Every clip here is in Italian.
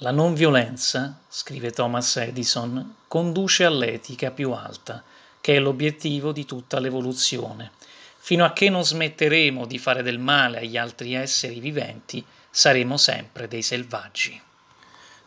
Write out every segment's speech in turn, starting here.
La non violenza, scrive Thomas Edison, conduce all'etica più alta, che è l'obiettivo di tutta l'evoluzione. Fino a che non smetteremo di fare del male agli altri esseri viventi, saremo sempre dei selvaggi.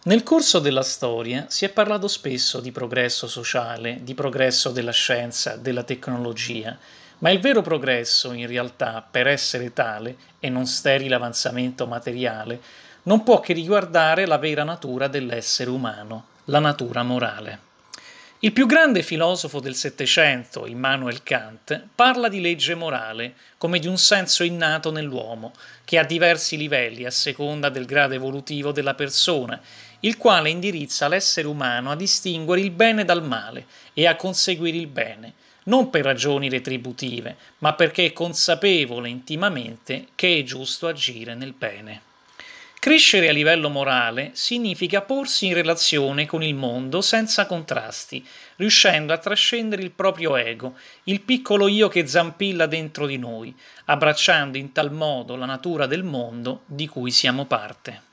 Nel corso della storia si è parlato spesso di progresso sociale, di progresso della scienza, della tecnologia, ma il vero progresso, in realtà, per essere tale, e non sterile avanzamento materiale, non può che riguardare la vera natura dell'essere umano, la natura morale. Il più grande filosofo del Settecento, Immanuel Kant, parla di legge morale come di un senso innato nell'uomo, che ha diversi livelli a seconda del grado evolutivo della persona, il quale indirizza l'essere umano a distinguere il bene dal male e a conseguire il bene, non per ragioni retributive, ma perché è consapevole intimamente che è giusto agire nel bene. Crescere a livello morale significa porsi in relazione con il mondo senza contrasti, riuscendo a trascendere il proprio ego, il piccolo io che zampilla dentro di noi, abbracciando in tal modo la natura del mondo di cui siamo parte.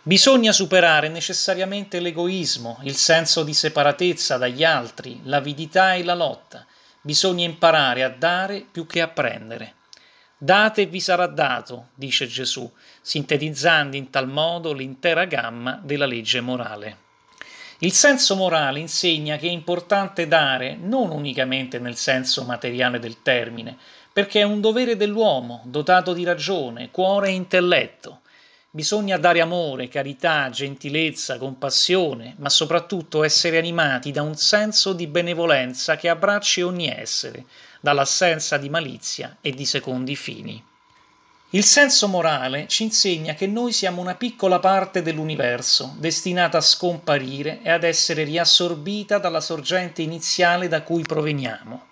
Bisogna superare necessariamente l'egoismo, il senso di separatezza dagli altri, l'avidità e la lotta, Bisogna imparare a dare più che a prendere. Date vi sarà dato, dice Gesù, sintetizzando in tal modo l'intera gamma della legge morale. Il senso morale insegna che è importante dare non unicamente nel senso materiale del termine, perché è un dovere dell'uomo dotato di ragione, cuore e intelletto. Bisogna dare amore, carità, gentilezza, compassione, ma soprattutto essere animati da un senso di benevolenza che abbracci ogni essere, dall'assenza di malizia e di secondi fini. Il senso morale ci insegna che noi siamo una piccola parte dell'universo, destinata a scomparire e ad essere riassorbita dalla sorgente iniziale da cui proveniamo.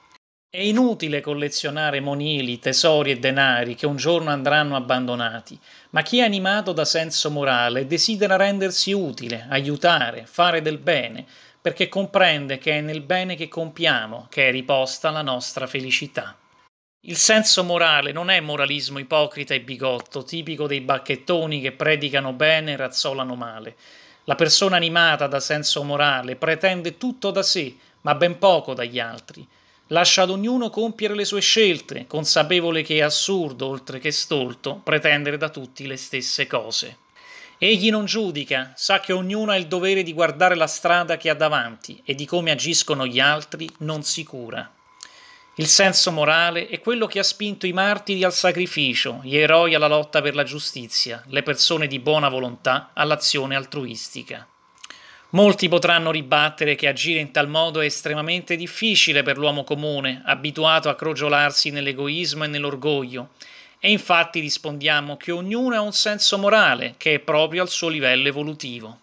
È inutile collezionare monili, tesori e denari che un giorno andranno abbandonati, ma chi è animato da senso morale desidera rendersi utile, aiutare, fare del bene, perché comprende che è nel bene che compiamo che è riposta la nostra felicità. Il senso morale non è moralismo ipocrita e bigotto, tipico dei bacchettoni che predicano bene e razzolano male. La persona animata da senso morale pretende tutto da sé, ma ben poco dagli altri lascia ad ognuno compiere le sue scelte, consapevole che è assurdo, oltre che stolto, pretendere da tutti le stesse cose. Egli non giudica, sa che ognuno ha il dovere di guardare la strada che ha davanti e di come agiscono gli altri non si cura. Il senso morale è quello che ha spinto i martiri al sacrificio, gli eroi alla lotta per la giustizia, le persone di buona volontà all'azione altruistica. Molti potranno ribattere che agire in tal modo è estremamente difficile per l'uomo comune, abituato a crogiolarsi nell'egoismo e nell'orgoglio, e infatti rispondiamo che ognuno ha un senso morale che è proprio al suo livello evolutivo.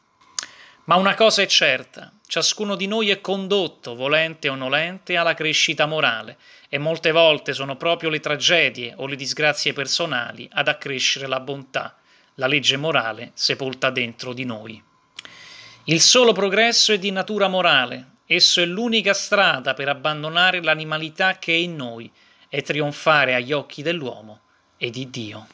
Ma una cosa è certa, ciascuno di noi è condotto, volente o nolente, alla crescita morale e molte volte sono proprio le tragedie o le disgrazie personali ad accrescere la bontà, la legge morale sepolta dentro di noi. Il solo progresso è di natura morale, esso è l'unica strada per abbandonare l'animalità che è in noi e trionfare agli occhi dell'uomo e di Dio.